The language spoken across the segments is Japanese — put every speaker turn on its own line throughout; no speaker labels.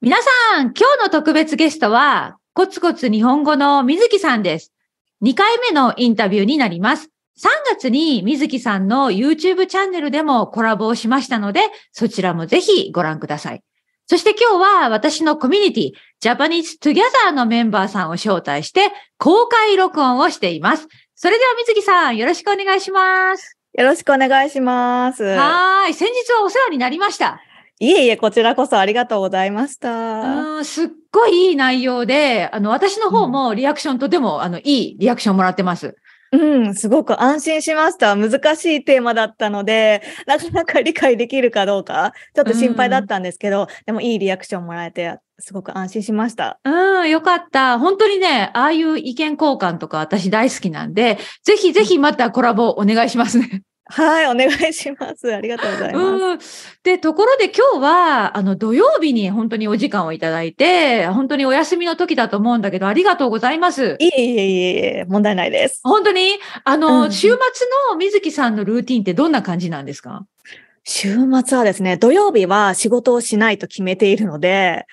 皆さん、今日の特別ゲストは、コツコツ日本語の水木さんです。2回目のインタビューになります。3月に水木さんの YouTube チャンネルでもコラボをしましたので、そちらもぜひご覧ください。そして今日は私のコミュニティ、ジャパニーズ・トゥギャザーのメンバーさんを招待して、公開録音をしています。それでは水木さん、よろしくお願いします。よろしくお願いします。はい。先日はお世話になりました。いえいえ、こちらこそありがとうございました。すっごいいい内容で、あの、私の方もリアクションとても、あの、いいリアクションもらってます。うん、すごく安心しました。難しいテーマ
だったので、なかなか理解できるかどうか、ちょっと心配だったんですけど、うん、でもいいリアクションもらえて、すごく安心しました。
うん、よかった。本当にね、ああいう意見交換とか私大好きなんで、ぜひぜひまたコラボお願いしますね。はい、お願いします。ありがとうございます。うん、で、ところで今日は、あの、土曜日に本当にお時間をいただいて、本当にお休みの時だと思うんだけど、ありがとうございます。いえいえいえ、問題ないです。本当にあの、うん、週末の水木さんのルーティンってどんな感じなんですか週末はです
ね、土曜日は仕事をしないと決めているので、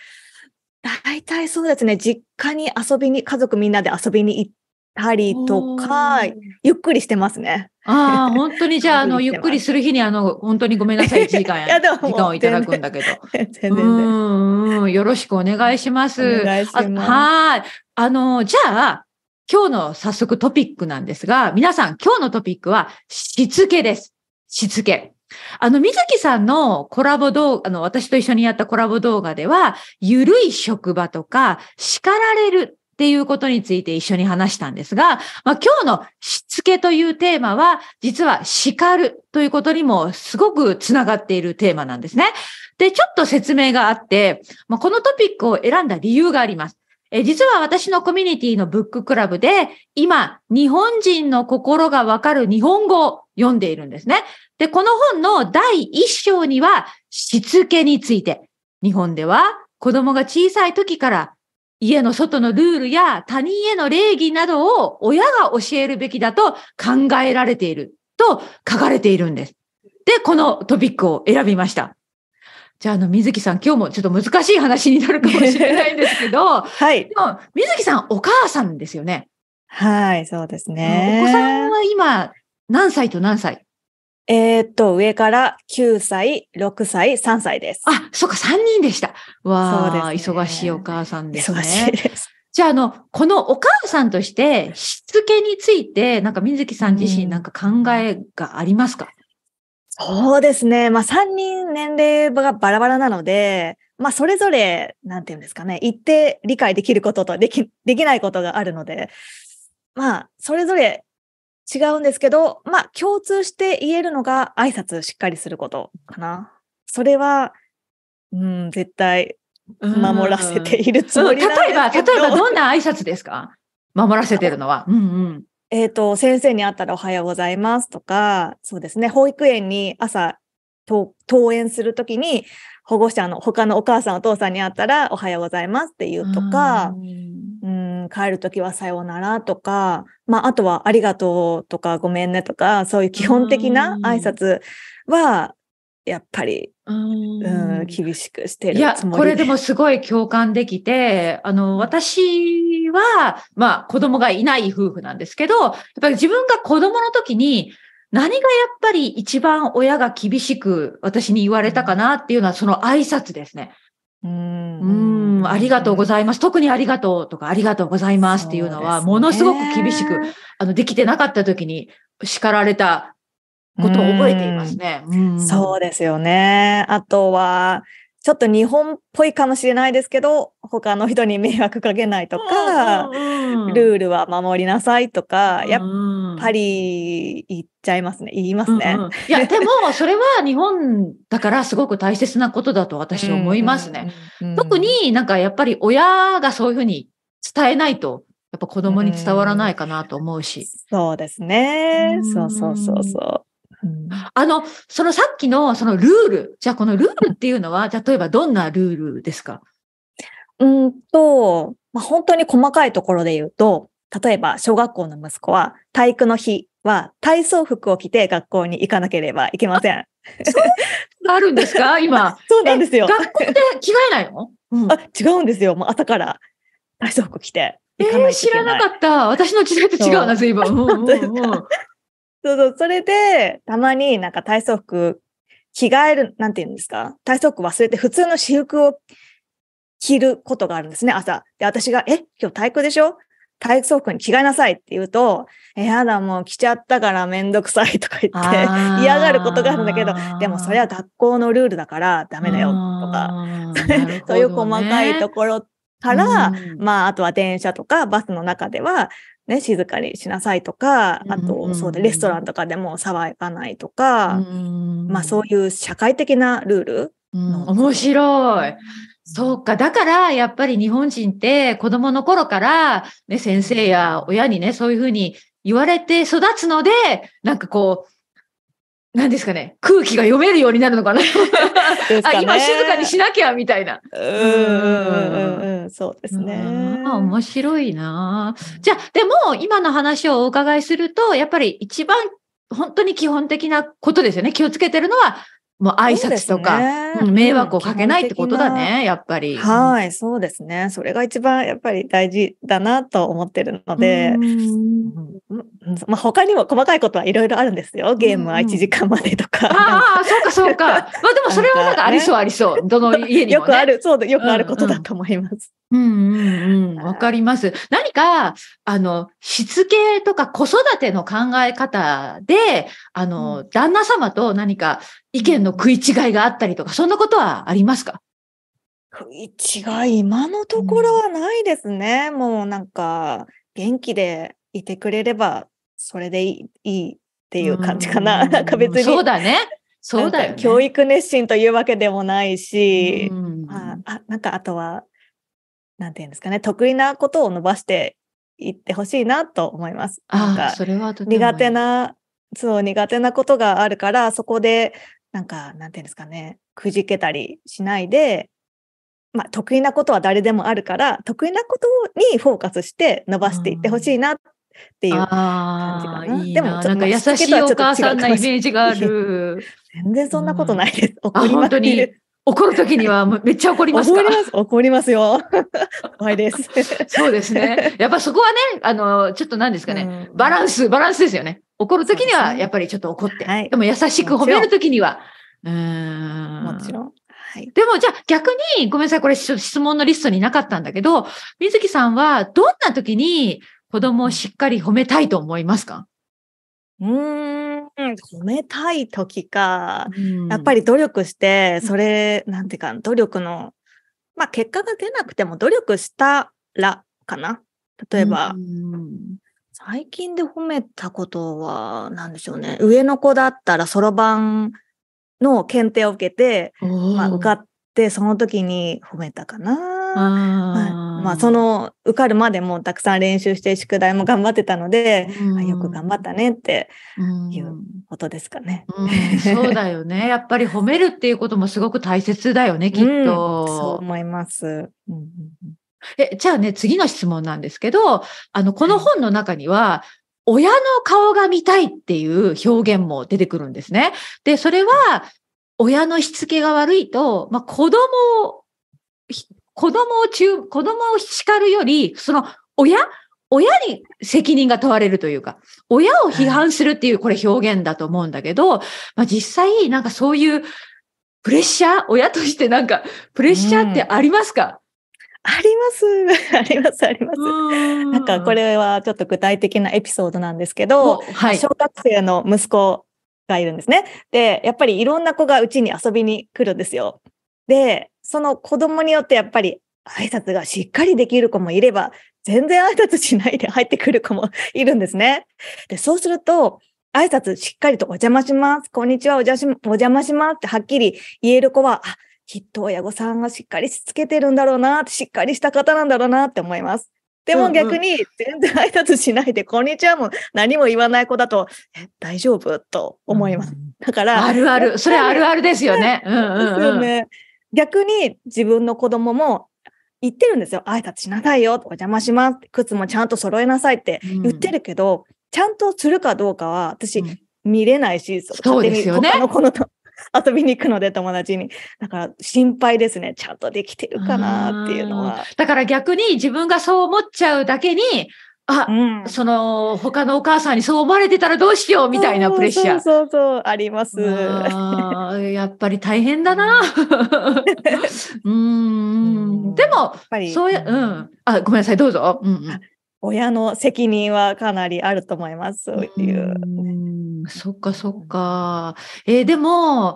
大体そうですね、実家に遊びに、家族みんなで遊びに行ったりとか、ゆっくりしてますね。
ああ、本当に じゃあ、あの、ゆっくりする日に、あの、本当にごめんなさい、時間や、や時間をいただくんだけど。全然うん、よろしくお願いします。お願いします。はい。あの、じゃあ、今日の早速トピックなんですが、皆さん、今日のトピックは、しつけです。しつけ。あの、水木さんのコラボ動画、あの、私と一緒にやったコラボ動画では、ゆるい職場とか、叱られるっていうことについて一緒に話したんですが、まあ、今日のしつけというテーマは、実は叱るということにもすごくつながっているテーマなんですね。で、ちょっと説明があって、まあ、このトピックを選んだ理由があります。え実は私のコミュニティのブッククラブで、今、日本人の心がわかる日本語を読んでいるんですね。で、この本の第一章には、しつけについて、日本では子供が小さい時から家の外のルールや他人への礼儀などを親が教えるべきだと考えられていると書かれているんです。で、このトピックを選びました。じゃあ、あの、水木さん、今日もちょっと難しい話になるかもしれないんですけど、はい。でも、水木さん、お母さんですよね。はい、そうですね。お子さんは今、何歳と何歳
えー、っと、上から9歳、6歳、3歳です。あ、そっか、3人でした。
わあ、ね、忙しいお母さんですね。忙しいです。じゃあ、あの、このお母さんとして、しつけについて、なんか水木さん自身なんか考えがありますか、うん、そうですね。まあ、3人年齢がバラバラなので、まあ、そ
れぞれ、なんていうんですかね、言って理解できることとでき、できないことがあるので、まあ、それぞれ違うんですけど、まあ、共通して言えるのが挨拶しっかりすることかな。それは、うん、絶対守らせているつもりなんですけど、うん例えば、例えばどんな挨拶ですか守らせてるのは。うんうん。えっ、ー、と、先生に会ったらおはようございますとか、そうですね、保育園に朝登園するときに、保護者の他のお母さんお父さんに会ったらおはようございますっていうとか、う帰るときはさようならとか、まあ、あとはありがとうとかごめんねとか、そういう基本的な挨拶
は、やっ
ぱり、うん、ん、厳しくしてるいや、これでも
すごい共感できて、あの、私は、まあ、子供がいない夫婦なんですけど、やっぱり自分が子供の時に、何がやっぱり一番親が厳しく私に言われたかなっていうのはその挨拶ですね。うんありがとうございます。特にありがとうとか、ありがとうございますっていうのは、ものすごく厳しく、あの、できてなかった時に叱られたことを覚えていますね。そうですよね。あとは、ちょっと日本っぽ
いかもしれないですけど、他の人に迷惑かけないとか、うんうん、ルールは守りなさいとか、やっぱり言っちゃいますね。言いますね。うんうん、い
や、でもそれは日本だからすごく大切なことだと私は思いますね。特になんかやっぱり親がそういうふうに伝えないとやっぱ子供に伝わらないかなと思うし。うそうですね。そうそうそうそう。あの、そのさっきのそのルール、じゃあこのルールっていうのは、例えばどんなルールですかうんと、まあ、本当に細かいところで言うと、
例えば小学校の息子は体育の日は体操服を着て学校に行かなければいけません。そうあるんですか 今。そうなんですよ。学校って着替えないの、うん、あ違うんですよ。もう朝から体操服着て。
えー、知らなかった。私の時代と違うな、随分。
そうそう、それで、たまになんか体操服着替える、なんて言うんですか体操服忘れて普通の私服を着ることがあるんですね、朝。で、私が、え、今日体育でしょ体操服に着替えなさいって言うと、え、やだ、もう着ちゃったからめんどくさいとか言って嫌がることがあるんだけど、でもそれは学校のルールだからダメだよとか、ね、そういう細かいところから、うん、まあ、あとは電車とかバスの中では、ね、静かにしなさいとか、あと、そうで、レストランとかでも騒がないとか、
まあそういう社会的なルール、面白い。そうか。だから、やっぱり日本人って子供の頃から、ね、先生や親にね、そういうふうに言われて育つので、なんかこう、何ですかね、空気が読めるようになるのかな。かね、今静かにしなきゃみたいな。う
ん、
うん、そうですね。あ、面白いな。じゃあ、でも今の話をお伺いすると、やっぱり一番本当に基本的なことですよね。気をつけてるのは、もう挨拶とか、ね迷惑をかけないってことだね、やっ
ぱり。はい、そうですね。それが一番やっぱり大事だなと思ってるので、まあ、他にも細かいことはいろいろあるんですよ。ゲームは1時間まで
とか。ああ、そうかそうか。まあでもそれはなんかありそうありそう。どの家にも、ね、よくある、そうでよくあることだと思います。うんうんうん、わかります。何か、あの、しつけとか子育ての考え方で、あの、うん、旦那様と何か意見の食い違いがあったりとか、そんなことはありますか
食い違い、今のところはないですね。うん、もうなんか、元気でいてくれれば、それでいいっていう感じかな。うん、なんか別に。そうだね。そうだよ、ね、教育熱心というわけでもないし、うん、ああなんかあとはなんていうんですかね、得意なことを伸ばしていってほしいなと思います。とても。苦手な、そう、苦手なことがあるから、そこで、なんか、なんていうんですかね、くじけたりしないで、まあ、得意なことは誰でもあるから、得意なことにフォーカスして伸ばしていってほしいな
っていう感じかな。あでもちょっと優しいお母さんなイメージがあ
る。全然そんなことないです。怒りまくり。
怒るときには めっちゃ怒りますか怒ります。怒りますよ。怖いです。そうですね。やっぱそこはね、あの、ちょっと何ですかね、バランス、バランスですよね。怒るときにはやっぱりちょっと怒って、でね、でも優しく褒めるときには、う
ん。もちろん。
はい、でもじゃあ逆に、ごめんなさい、これ質問のリストになかったんだけど、水木さんはどんなときに子供をしっかり褒めたいと思いますか
うーん、褒めたい時か、うん、やっぱり努力して、それ、なんていうか、努力の、まあ結果が出なくても努力したらかな。例えば、うん、最近で褒めたことは、何でしょうね。上の子だったらそろばんの検定を受けて、まあ受かって、その時に褒めたかな。まあ、その受かるまでもたくさん練習して宿題も
頑張ってたので、うん、よく頑張ったねって
いうことですかね、うんう
ん、そうだよね。やっぱり褒めるっていうこともすごく大切だよね、きっと。そう思います。うんえじゃあね、次の質問なんですけど、あの、この本の中には、親の顔が見たいっていう表現も出てくるんですね。で、それは、親のしつけが悪いと、まあ、子供子供を中、子供を叱るより、その、親親に責任が問われるというか、親を批判するっていう、これ表現だと思うんだけど、まあ実際、なんかそういうプレッシャー、親としてなんか、プレッシャーってありますか、うん、あります。あります、あります。なんか、これはちょっと
具体的なエピソードなんですけど、はい、小学生の息子がいるんですね。で、やっぱりいろんな子がうちに遊びに来るんですよ。で、その子供によってやっぱり挨拶がしっかりできる子もいれば、全然挨拶しないで 入ってくる子もいるんですね。で、そうすると、挨拶しっかりとお邪魔します。こんにちは、お邪お邪魔しますってはっきり言える子は、あ、きっと親御さんがしっかりしつけてるんだろうな、しっかりした方なんだろうなって思います。でも逆に全然挨拶しないで、こんにちはも何も言わない子だと、え、大丈夫と思います。だから。あるある。それあるあるですよね。うんうん、うん。ですよね。逆に自分の子供も言ってるんですよ。挨拶しなさいよとか邪魔します靴もちゃんと揃えなさいって言ってるけど、うん、ちゃんとするかどうかは私、見れないし、そうですよね。他の子のと 遊びに行くので友達に。だから心配ですね。ちゃんとできてるかなっていうのは。
だから逆に自分がそう思っちゃうだけに、あ、うん、その、他のお母さんにそう思われてたらどうしようみたいなプレッシャー。そうそうそうあります。やっぱり大変だな。うん。でも、やっぱりそうや、う、うん。あ、ごめんなさい、どうぞ。うん、うん親の責任はかなりあると思います。そういう。うんそっかそっか。えー、でも、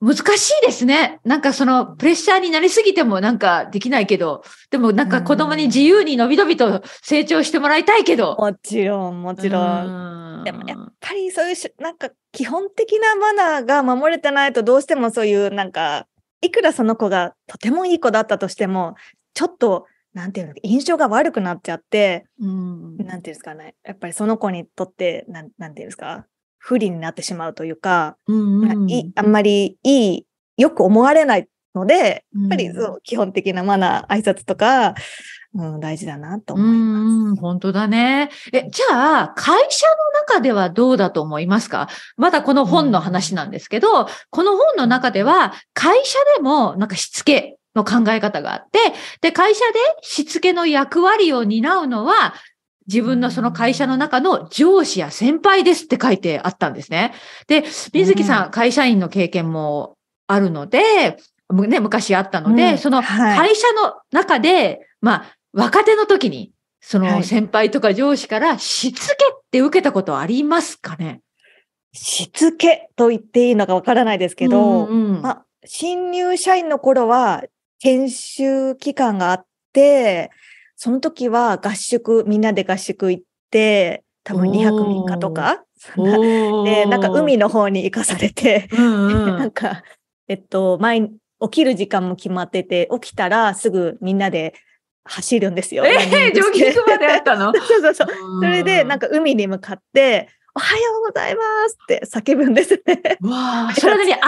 難しいですね。なんかそのプレッシャーになりすぎてもなんかできないけど、でもなんか子供に自由にのびのびと成長してもらいたいけど。もちろん、もちろん。でもやっ
ぱりそういうし、なんか基本的なマナーが守れてないとどうしてもそういうなんか、いくらその子がとてもいい子だったとしても、ちょっと、なんていうの、印象が悪くなっちゃって、うん、なんていうんですかね、やっぱりその子にとって、なんなんていうんですか、不利になってしまうというか、うんうん、いあんまりいい、よく思われないので、やっぱりそう基本
的なマナー、挨拶とか、うん、大事だなと思います。本当だね。え、じゃあ、会社の中ではどうだと思いますかまだこの本の話なんですけど、うん、この本の中では、会社でもなんかしつけの考え方があって、で、会社でしつけの役割を担うのは、自分のその会社の中の上司や先輩ですって書いてあったんですね。で、水木さん、会社員の経験もあるので、ね、昔あったので、うん、その会社の中で、はい、まあ、若手の時に、その先輩とか上司からしつけって受けたことありますかね、しつけと言って
いいのかわからないですけど、うんうん、ま新入社員の頃は研修期間があって、その時は合宿、みんなで合宿行って、多分200かとか、で、なんか海の方に行かされて、うんうん、なんか、えっと、前、起きる時間も決まってて、起きたらすぐみんなで走るんですよ。ええー、ジョまであっ
たの そうそうそう。
それで、なんか海に向かって、おはようございますって叫ぶんですね。
わあ、それなりに挨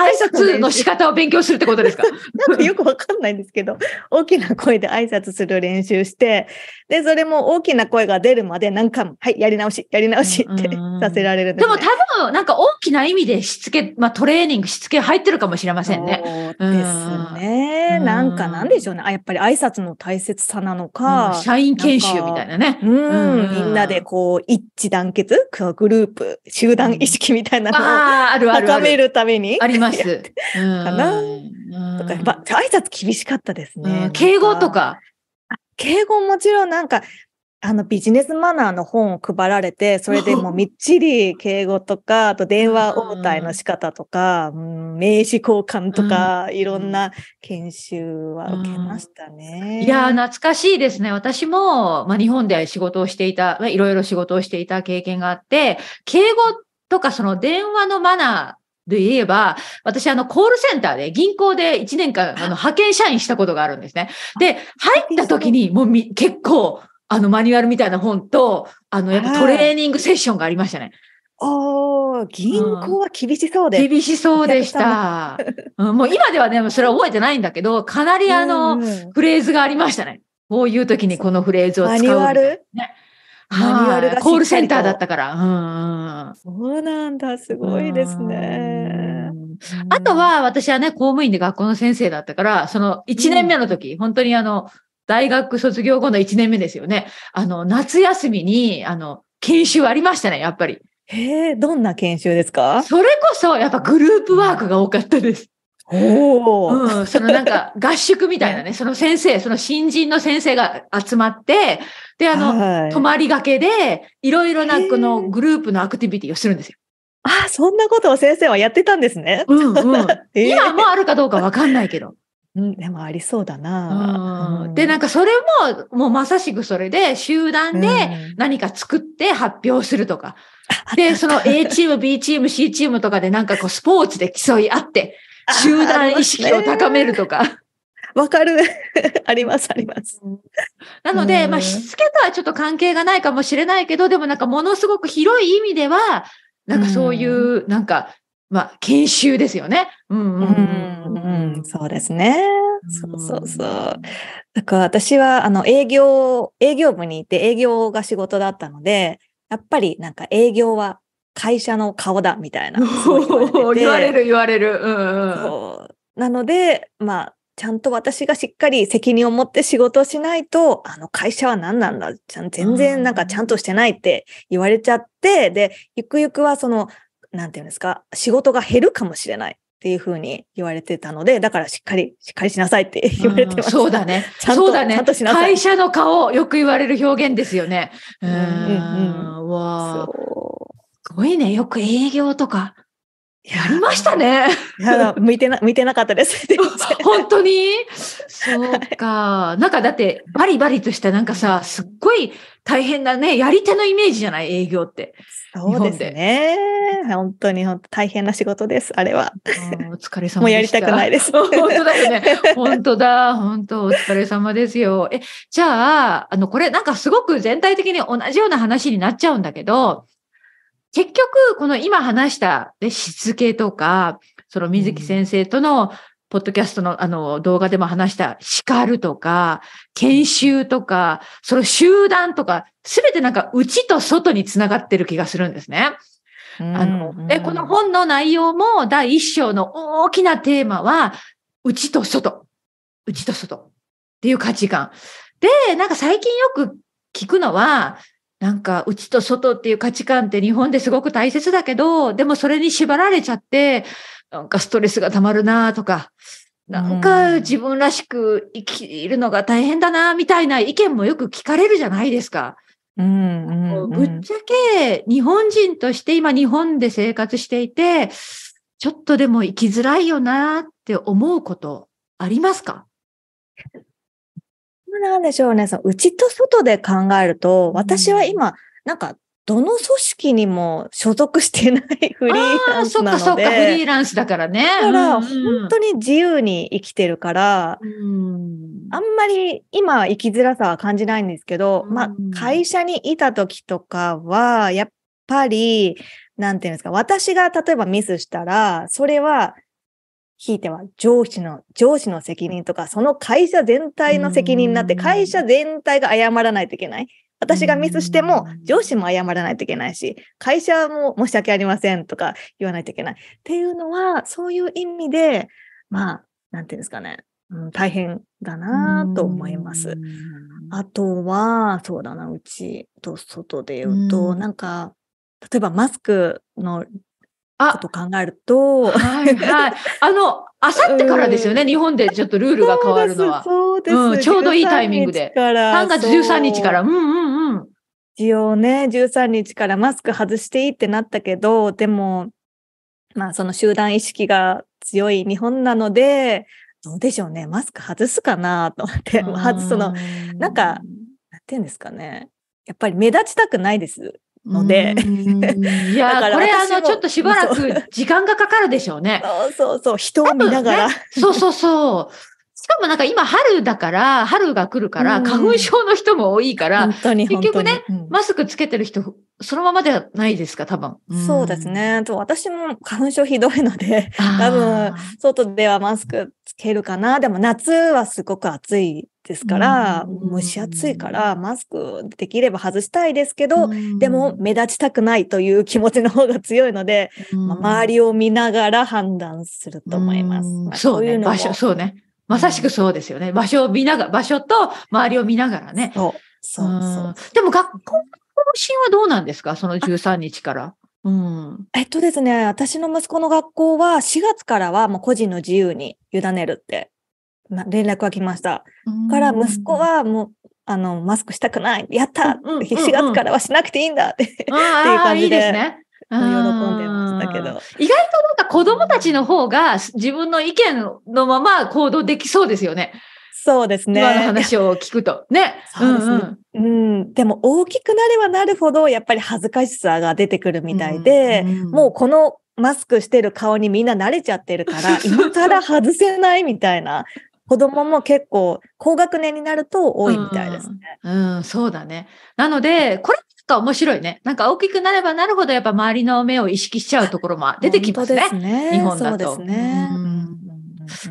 拶の仕方を勉強するってこ
とですかなんかよくわかんないんですけど、大きな声で挨拶する練習して、で、それも大きな声が出るまで何回も、
はい、やり直し、やり直しってさせられるんです、ね、でも多分、なんか大きな意味でしつけ、まあトレーニングしつけ入ってるかもしれませんね。そうですね。なんかなんでしょうね。あ、
やっぱり挨拶の大切さなのか。社員研修みたい
なね。うん、みんなで
こう、一致団結、グループプ、集団意識みたいなのを高めるために、あります。か な、とか、挨拶厳しかったですね。敬語とか。敬語もちろんなんか、あのビジネスマナーの本を配られて、それでもう みっちり敬語とか、あと電話応対の仕方と
か、うん、名刺交換とか、うん、いろんな研修は受けました
ね。うん、いや、懐
かしいですね。私も、まあ、日本で仕事をしていた、まあ、いろいろ仕事をしていた経験があって、敬語とかその電話のマナー、で言えば、私、あの、コールセンターで、銀行で1年間、あの、派遣社員したことがあるんですね。で、入った時に、もうみ、結構、あのマニュアルみたいな本と、あの、やっぱトレーニングセッションがありましたね。ああ、銀行は厳しそうで、うん、厳しそうでした。うん、もう今ではね、それは覚えてないんだけど、かなりあの、うんフレーズがありましたね。こういう時にこのフレーズを使う、マニュアルマニュアルがコールセンターだったから。うん、
そうなんだ、すごいですね。
あとは、私はね、公務員で学校の先生だったから、その1年目の時、うん、本当にあの、大学卒業後の1年目ですよね。あの、夏休みに、あの、研修ありましたね、やっぱり。へえ、どんな研修ですかそれこそ、やっぱグループワークが多かったです。おお、うん、そのなんか 合宿みたいなね、その先生、その新人の先生が集まって、で、あの、はい、泊まりがけで、いろいろなこのグループのアクティビティをするんですよ。あ、そんなことを先生はやってたんですね。うんうん。今もあるかどうかわかんないけど。うん、でもありそうだな、うん、で、なんかそれも、もうまさしくそれで、集団で何か作って発表するとか。うん、で、その A チーム、B チーム、C チームとかでなんかこうスポーツで競い合って、集団意識を高めるとか。わかる。あります、あります。なので、まあ、しつけとはちょっと関係がないかもしれないけど、でもなんかものすごく広い意味では、なんかそういう、なんかまあ、研修ですよね。
うん、うん、うん、そうですね。そうそうそう。だから私は、あの、営業、営業部にいて営業が仕事だったので、やっぱりなんか営業は会社の顔だみたいな。
言われる言われる。うんう
ん、なので、まあ、ちゃんと私がしっかり責任を持って仕事をしないと、あの会社は何なんだ、全然なんかちゃんとしてないって言われちゃって、で、ゆくゆくはそのなんていうんですか、仕事が減るかもしれない。っていうふうに言われてたので、だからしっかり、しっかりしなさいって言われてます。そうだ
ね。ちゃんと、そうだね、ちゃんとしなさい。会社の顔、よく言われる表現ですよね。うん。うん、うん、わすごいね。よく営業とかやりましたね。向
いてな、向いてなかったです。本当に
そうか。なんかだって、バリバリとしたなんかさ、すっごい大変なね、やり手のイメージじゃない営業って。そうですね。本当に本当大変な仕事です、あれ
は。お疲れ様でした。もうやりたくないです。本当だよね。
本当だ。本当、お疲れ様ですよ。え、じゃあ、あの、これなんかすごく全体的に同じような話になっちゃうんだけど、結局、この今話した、ね、しつけとか、その水木先生との、ポッドキャストのあの動画でも話した叱るとか、研修とか、その集団とか、すべてなんか内と外につながってる気がするんですね。あの、で、この本の内容も第一章の大きなテーマは、内と外。内と外。っていう価値観。で、なんか最近よく聞くのは、なんか、うちと外っていう価値観って日本ですごく大切だけど、でもそれに縛られちゃって、なんかストレスが溜まるなとか、なんか自分らしく生きるのが大変だなみたいな意見もよく聞かれるじゃないですか。うんうんうん、ぶっちゃけ日本人として今日本で生活していて、ちょっとでも生きづらいよなって思うことありますかなんでしょうね。そうちと外で考えると、私は今、なんか、
どの組織にも所属してない フリーランスなので。そっかそっか、フリーランスだからね。だから、本当に自由に生きてるから、う
ん、あん
まり今生きづらさは感じないんですけど、うん、まあ、会社にいた時とかは、やっぱり、なんていうんですか、私が例えばミスしたら、それはひいては上司の、上司の責任とか、その会社全体の責任になって、会社全体が謝らないといけない。私がミスしても、上司も謝らないといけないし、会社も申し訳ありませんとか言わないといけない。っていうのは、そういう意味で、まあ、なんていうんですかね。うん、大変だなと思います。あとは、そうだな、うちと外で言うと、んなんか、例えばマスクのこと考えると。は
い、はい。あの、あさってからですよね、日本でちょっとルールが変わるのは。そうですうん、ちょうどいいタイミングで。3月13日から。うんうんうん。一応ね、13
日からマスク外していいってなったけど、でも、まあその集団意識が強い日本なので、どうでしょうね、マスク外すかなと思って、外すの、なんか、なんていうんですかね、やっぱり目立ちたくないです。
ので。いや、これあの、ちょっとしばらく時間がかかるでしょうね。そうそうそう、人を見ながら、ね。そうそうそう。しかもなんか今春だから、春が来るから、花粉症の人も多いから、結局ね、うん、マスクつけてる人、そのままではないですか、多分。そうですね。と私も花粉症ひどいので、
多分、外ではマスクけるかな。でも夏はすごく暑いですから、蒸し暑いから、マスクできれば外したいですけど、でも目立ちたくないという気持ちの方が強いので、まあ、周りを見ながら判
断すると思います。まあ、そういうの場所、そうね。まさしくそうですよね。場所を見ながら、場所と周りを見ながらね。そう、そうそうでも学校の方針はどうなんですかその13日から。うん、えっとですね、私の息子の学校は4
月からはもう個人の自由に委ねるって、連絡が来ました。から息子はもうあのマスクしたくない、やった、うんうん、4月からはしなくていいんだって、っ
ていう感じで。いいですね喜んでましたけど。意外となんか子供たちの方が自分の意見のまま行動できそうですよね。そうですね。今の話を聞くと。ね。そうですね。
うん、でも大きくなればなるほど、やっぱり恥ずかしさが出てくるみたいで、うんうん、もうこのマスクしてる顔にみんな慣れちゃってるから、今から外せないみたいな。子供も結構高学
年になると多いみたいですね。うん、うん、そうだね。なので、これなんか面白いね。なんか大きくなればなるほどやっぱ周りの目を意識しちゃうところも出てきますね。すね日本だと。そうですね。うん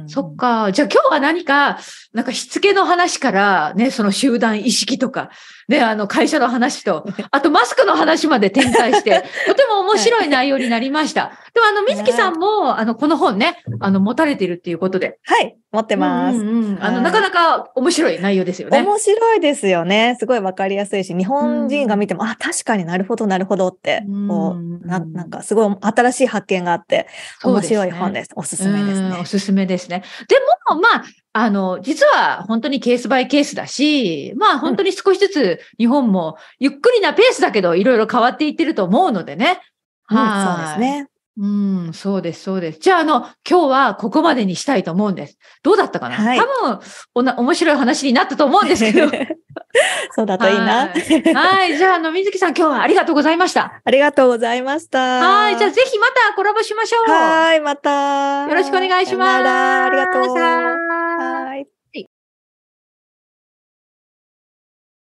そっか。じゃあ今日は何か、なんかしつけの話から、ね、その集団意識とか、ね、あの会社の話と、あとマスクの話まで展開して、とても面白い内容になりました。でも、あの、水木さんも、あの、この本ね、あの、持たれているっていうことで。はい、持ってます。うん、うん、あの、なかなか面白い内容ですよね。面
白いですよね。すごいわかりやすいし、日本人が見ても、あ、確かになるほど、なるほどって、こう、ななんか、すごい新しい発見があって、面白い本
です。ですね、おすすめですね。おすすめですね。でも、まあ、あの、実は本当にケースバイケースだし、まあ本当に少しずつ日本もゆっくりなペースだけどいろいろ変わっていってると思うのでね。うん、はい、そうですね。うん、そうです、そうです。じゃあ、あの、今日はここまでにしたいと思うんです。どうだったかな、はい、多分おな、面白い話になったと思うんですけど。そうだといいな。はい。じゃあ、あの、水木さん、今日はありがとうございました。ありがとうございました。はい。じゃあ、ぜひまたコラボしましょう。はい。また。よろしくお願いします。ありがとう。ごはい。